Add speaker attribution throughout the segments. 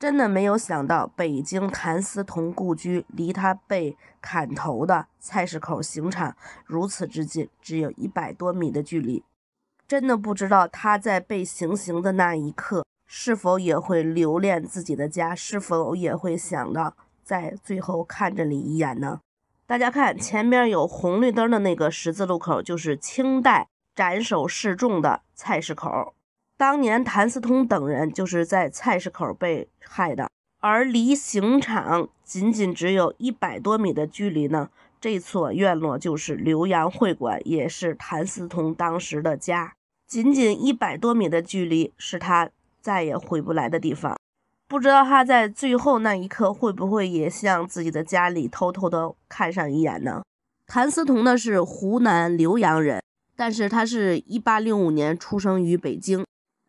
Speaker 1: 真的没有想到，北京谭嗣同故居离他被砍头的菜市口刑场如此之近，只有一百多米的距离。真的不知道他在被行刑的那一刻，是否也会留恋自己的家，是否也会想到在最后看着你一眼呢？大家看，前面有红绿灯的那个十字路口，就是清代斩首示众的菜市口。当年谭嗣同等人就是在菜市口被害的，而离刑场仅仅只有一百多米的距离呢。这所院落就是浏阳会馆，也是谭嗣同当时的家。仅仅一百多米的距离，是他再也回不来的地方。不知道他在最后那一刻会不会也向自己的家里偷偷的看上一眼呢？谭嗣同呢是湖南浏阳人，但是他是一八六五年出生于北京。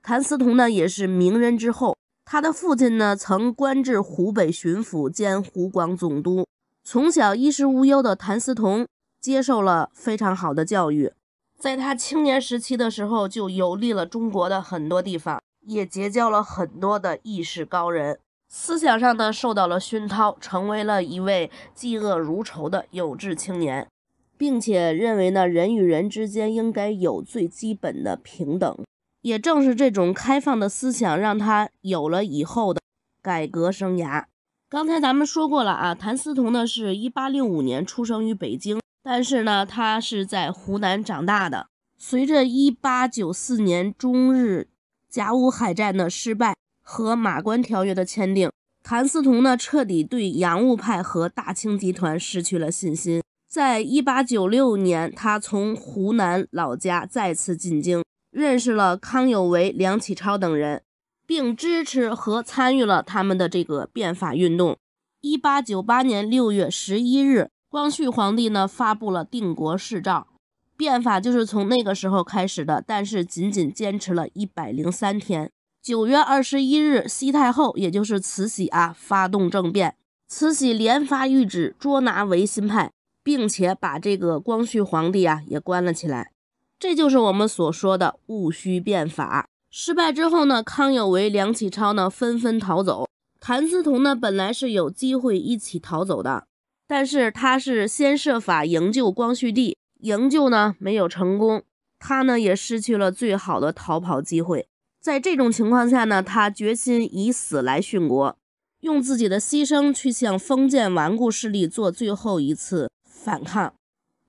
Speaker 1: 谭嗣同呢，也是名人之后。他的父亲呢，曾官至湖北巡抚兼湖广总督。从小衣食无忧的谭嗣同，接受了非常好的教育。在他青年时期的时候，就游历了中国的很多地方，也结交了很多的异世高人。思想上呢，受到了熏陶，成为了一位嫉恶如仇的有志青年，并且认为呢，人与人之间应该有最基本的平等。也正是这种开放的思想，让他有了以后的改革生涯。刚才咱们说过了啊，谭嗣同呢是一八六五年出生于北京，但是呢他是在湖南长大的。随着一八九四年中日甲午海战的失败和《马关条约》的签订，谭嗣同呢彻底对洋务派和大清集团失去了信心。在一八九六年，他从湖南老家再次进京。认识了康有为、梁启超等人，并支持和参与了他们的这个变法运动。一八九八年六月十一日，光绪皇帝呢发布了定国是诏，变法就是从那个时候开始的。但是仅仅坚持了一百零三天。九月二十一日，西太后也就是慈禧啊发动政变，慈禧连发谕旨捉拿维新派，并且把这个光绪皇帝啊也关了起来。这就是我们所说的戊戌变法失败之后呢，康有为、梁启超呢纷纷逃走。谭嗣同呢本来是有机会一起逃走的，但是他是先设法营救光绪帝，营救呢没有成功，他呢也失去了最好的逃跑机会。在这种情况下呢，他决心以死来殉国，用自己的牺牲去向封建顽固势力做最后一次反抗。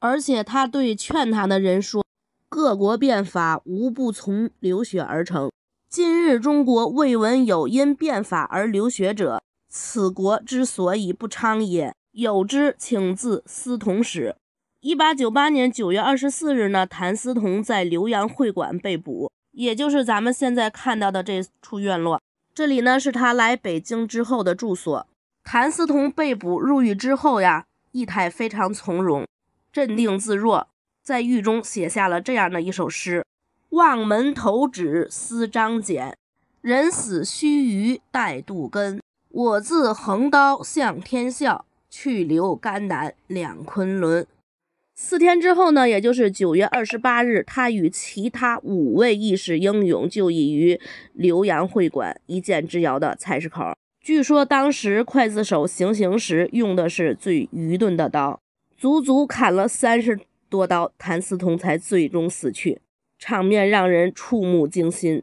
Speaker 1: 而且他对劝他的人说。各国变法无不从流血而成，今日中国未闻有因变法而流血者，此国之所以不昌也。有之，请自思同始。一八九八年九月二十四日呢，谭嗣同在浏阳会馆被捕，也就是咱们现在看到的这处院落，这里呢是他来北京之后的住所。谭嗣同被捕入狱之后呀，仪态非常从容，镇定自若。在狱中写下了这样的一首诗：“望门投止思张俭，人死须臾待杜根。我自横刀向天笑，去留肝胆两昆仑。”四天之后呢，也就是九月二十八日，他与其他五位义士英勇就义于浏阳会馆一箭之遥的菜市口。据说当时刽子手行刑时用的是最愚钝的刀，足足砍了三十。多刀，谭嗣同才最终死去，场面让人触目惊心。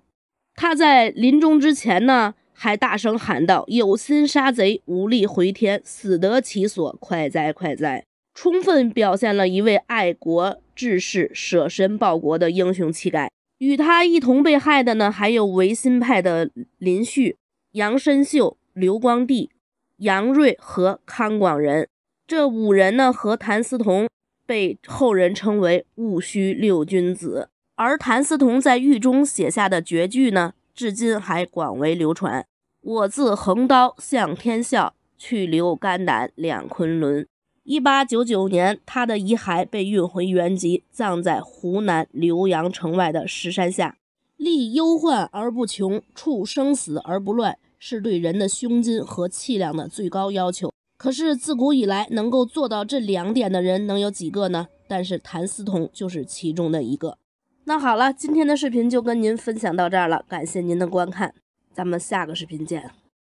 Speaker 1: 他在临终之前呢，还大声喊道：“有心杀贼，无力回天，死得其所，快哉快哉！”充分表现了一位爱国志士舍身报国的英雄气概。与他一同被害的呢，还有维新派的林旭、杨深秀、刘光第、杨锐和康广仁。这五人呢，和谭嗣同。被后人称为“戊戌六君子”，而谭嗣同在狱中写下的绝句呢，至今还广为流传：“我自横刀向天笑，去留肝胆两昆仑。”一八九九年，他的遗骸被运回原籍，葬在湖南浏阳城外的石山下。立忧患而不穷，处生死而不乱，是对人的胸襟和气量的最高要求。可是自古以来，能够做到这两点的人能有几个呢？但是谭嗣同就是其中的一个。那好了，今天的视频就跟您分享到这儿了，感谢您的观看，咱们下个视频见。